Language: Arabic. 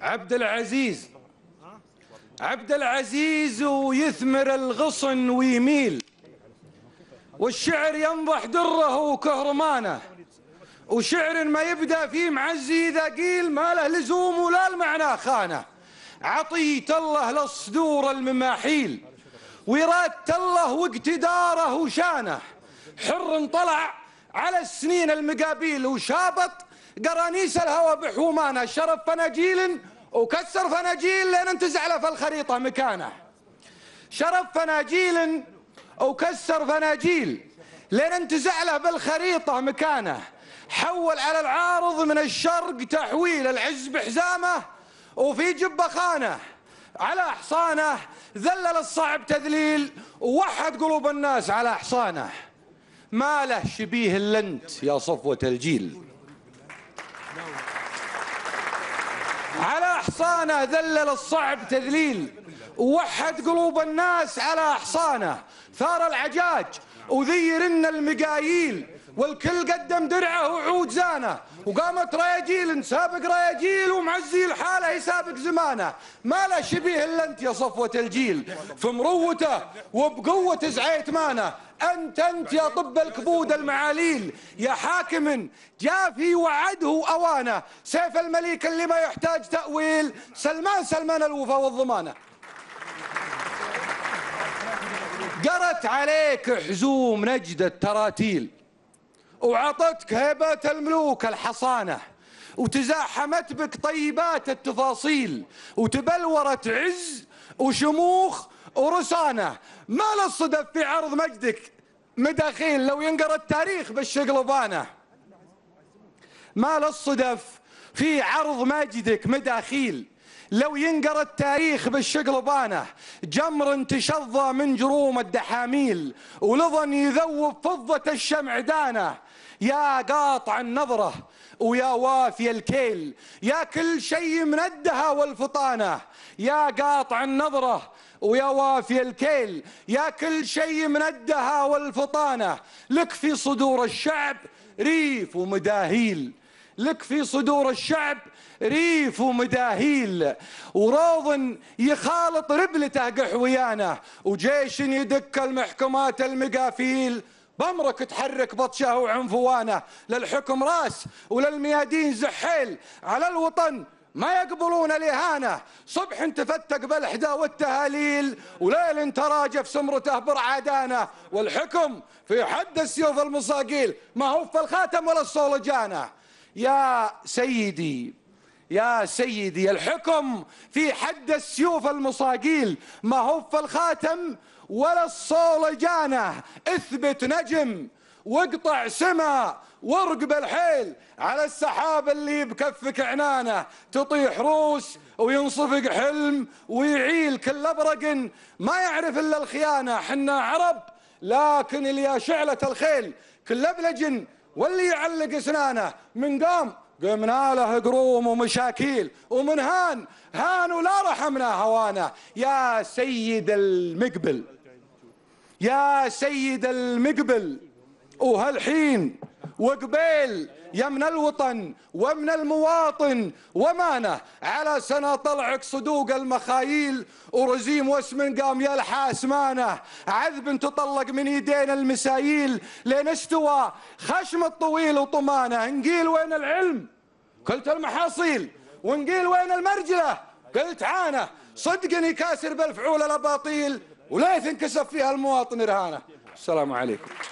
عبد العزيز عبد العزيز ويثمر الغصن ويميل والشعر ينضح دره وكهرمانه وشعر ما يبدا فيه معزي اذا قيل ما له لزوم ولا المعنى خانه عطية الله للصدور المماحيل ورادة الله واقتداره وشانه حر طلع على السنين المقابيل وشابط قرانيس الهوى بحومانا شرف فناجيل وكسر فناجيل لين انتزع له في الخريطه مكانه شرف فناجيل وكسر فناجيل لين انتزع له بالخريطه مكانه حول على العارض من الشرق تحويل العز بحزامه وفي جبه خانه على حصانه ذلل الصعب تذليل ووحد قلوب الناس على حصانه ما له شبيه الا انت يا صفوه الجيل على أحصانه ذلل الصعب تذليل ووحد قلوب الناس على أحصانه ثار العجاج وذير المقاييل والكل قدم درعه وعود زانه وقامت رياجيل سابق رياجيل ومعزي الحاله يسابق زمانه ما له شبيه الا انت يا صفوه الجيل في مروته وبقوه زعيت مانه انت انت يا طب الكبود المعاليل يا حاكم جافي وعده اوانه سيف المليك اللي ما يحتاج تاويل سلمان سلمان الوفا والضمانه قرت عليك حزوم نجد التراتيل وعطتك هيبة الملوك الحصانة وتزاحمت بك طيبات التفاصيل وتبلورت عز وشموخ ورسانة ما للصدف في عرض مجدك مداخيل لو ينقر التاريخ بالشقلبانة ما للصدف في عرض مجدك مداخيل لو ينقر التاريخ بالشقلبانة جمر تشظى من جروم الدحاميل ولظن يذوب فضة الشمعدانة يا قاطع النظرة ويا وافي الكيل يا كل شيء من الدها والفطانة يا قاطع النظرة ويا وافي الكيل يا كل شيء من الدها والفطانة لك في صدور الشعب ريف ومداهيل لك في صدور الشعب ريف ومداهيل وروض يخالط ربلته قحويانه وجيش يدك المحكمات المقافيل بأمرك تحرك بطشه وعنفوانه للحكم راس وللميادين زحيل على الوطن ما يقبلون الإهانة صبح تفتق بالحدى والتهاليل وليل تراجف سمرته برعادانه والحكم في حد السيوف المصاقيل ما هو في الخاتم ولا الصولجانه يا سيدي يا سيدي الحكم في حد السيوف المصاقيل ما هو في الخاتم ولا الصولجانة اثبت نجم واقطع سما وارقب الحيل على السحاب اللي بكفك عنانه تطيح روس وينصفق حلم ويعيل كل ابرق ما يعرف الا الخيانه حنا عرب لكن اللي شعله الخيل كل ابلجن واللي يعلق اسنانه من قام قمنا له قروم ومشاكيل ومن هان هان ولا رحمنا هوانا يا سيد المقبل يا سيد المقبل وهالحين وقبيل يا من الوطن ومن المواطن ومانه على سنة طلعك صدوق المخايل ورزيم واسمن قام يلحى مانه عذب تطلق من يدين المسايل لين استوى خشم الطويل وطمانه نقيل وين العلم قلت المحاصيل ونقيل وين المرجله قلت عانه صدق يكاسر بالفعول الاباطيل وليث انكسب فيها المواطن رهانه السلام عليكم